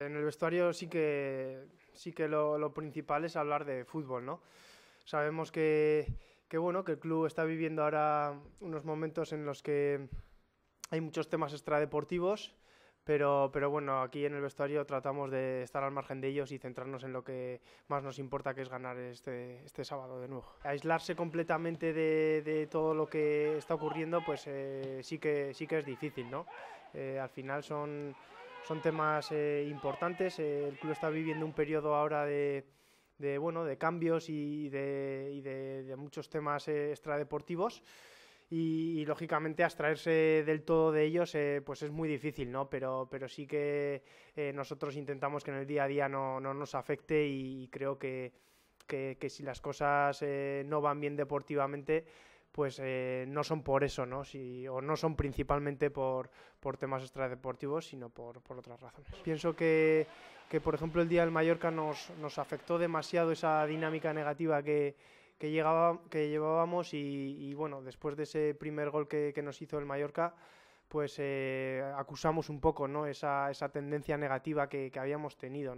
En el vestuario sí que, sí que lo, lo principal es hablar de fútbol, ¿no? Sabemos que, que, bueno, que el club está viviendo ahora unos momentos en los que hay muchos temas extradeportivos, pero, pero bueno, aquí en el vestuario tratamos de estar al margen de ellos y centrarnos en lo que más nos importa, que es ganar este, este sábado de nuevo. Aislarse completamente de, de todo lo que está ocurriendo, pues eh, sí, que, sí que es difícil, ¿no? Eh, al final son son temas eh, importantes. Eh, el club está viviendo un periodo ahora de, cambios y de, muchos temas eh, extradeportivos. Y, lógicamente abstraerse del todo de ellos pues es muy difícil, ¿no? Pero, sí que nosotros intentamos que en el día a día no, nos afecte y, creo que, si las cosas no van bien deportivamente pues eh, no son por eso, ¿no? Si, o no son principalmente por, temas extradeportivos, sino por, otras razones. Pienso que, por ejemplo, el Día del Mallorca nos, afectó demasiado esa dinámica negativa que, que, que llevábamos y, bueno, después de ese primer gol que, nos hizo el Mallorca, pues eh, acusamos un poco ¿no? esa, tendencia negativa que, habíamos tenido.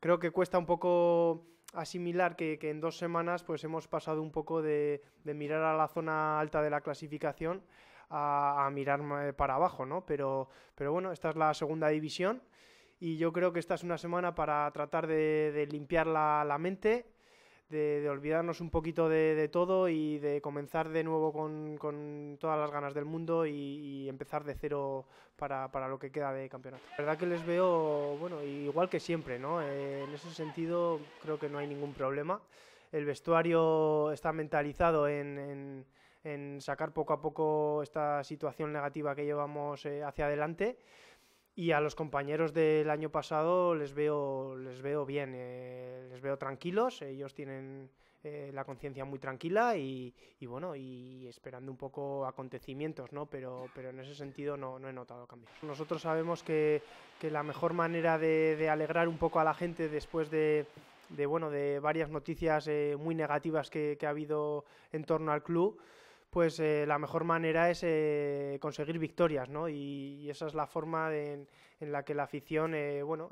Creo que cuesta un poco asimilar que, en dos semanas pues hemos pasado un poco de, mirar a la zona alta de la clasificación a, mirar eh, para abajo, ¿no? Pero, bueno, esta es la segunda división y yo creo que esta es una semana para tratar de, limpiar la, la mente, de, olvidarnos un poquito de, todo y de comenzar de nuevo con, con todas las ganas del mundo y, empezar de cero para, para, lo que queda de campeonato. La verdad que les veo, bueno, igual que siempre, ¿no? Eh, en ese sentido creo que no hay ningún problema. El vestuario está mentalizado en, en sacar poco a poco esta situación negativa que llevamos eh, hacia adelante. Y a los compañeros del año pasado les veo, les veo bien, eh, les veo tranquilos, ellos tienen eh, la conciencia muy tranquila y, bueno, y esperando un poco acontecimientos, ¿no? Pero, pero en ese sentido no, he notado cambios. Nosotros sabemos que, la mejor manera de, alegrar un poco a la gente después de, de bueno, de varias noticias eh, muy negativas que ha habido en torno al club pues eh, la mejor manera es eh, conseguir victorias, ¿no? Y, esa es la forma en, la que la afición, eh, bueno,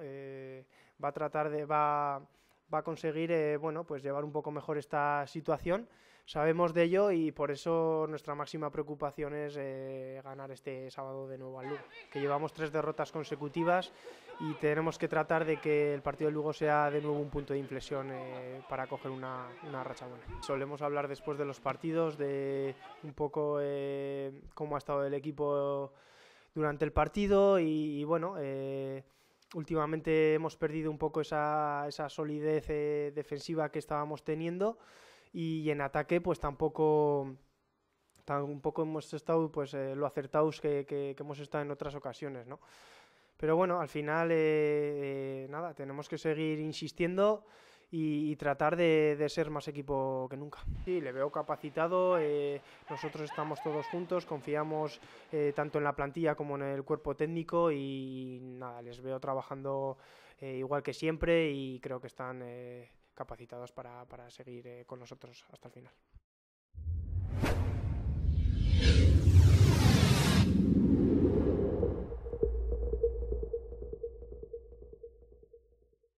va a tratar de, va, va a conseguir eh, bueno, pues llevar un poco mejor esta situación. Sabemos de ello y por eso nuestra máxima preocupación es eh, ganar este sábado de nuevo al Lugo, que llevamos tres derrotas consecutivas y tenemos que tratar de que el partido de Lugo sea de nuevo un punto de inflexión eh, para coger una, una, racha buena. Solemos hablar después de los partidos de un poco cómo ha estado el equipo durante el partido y bueno últimamente hemos perdido un poco esa, esa solidez eh, defensiva que estábamos teniendo y, en ataque pues tampoco hemos estado pues eh, lo acertados que, hemos estado en otras ocasiones no pero bueno al final eh, nada tenemos que seguir insistiendo y, tratar de, ser más equipo que nunca. Sí, le veo capacitado, eh, nosotros estamos todos juntos, confiamos eh, tanto en la plantilla como en el cuerpo técnico y nada, les veo trabajando eh, igual que siempre y creo que están capacitados para seguir con nosotros hasta el final.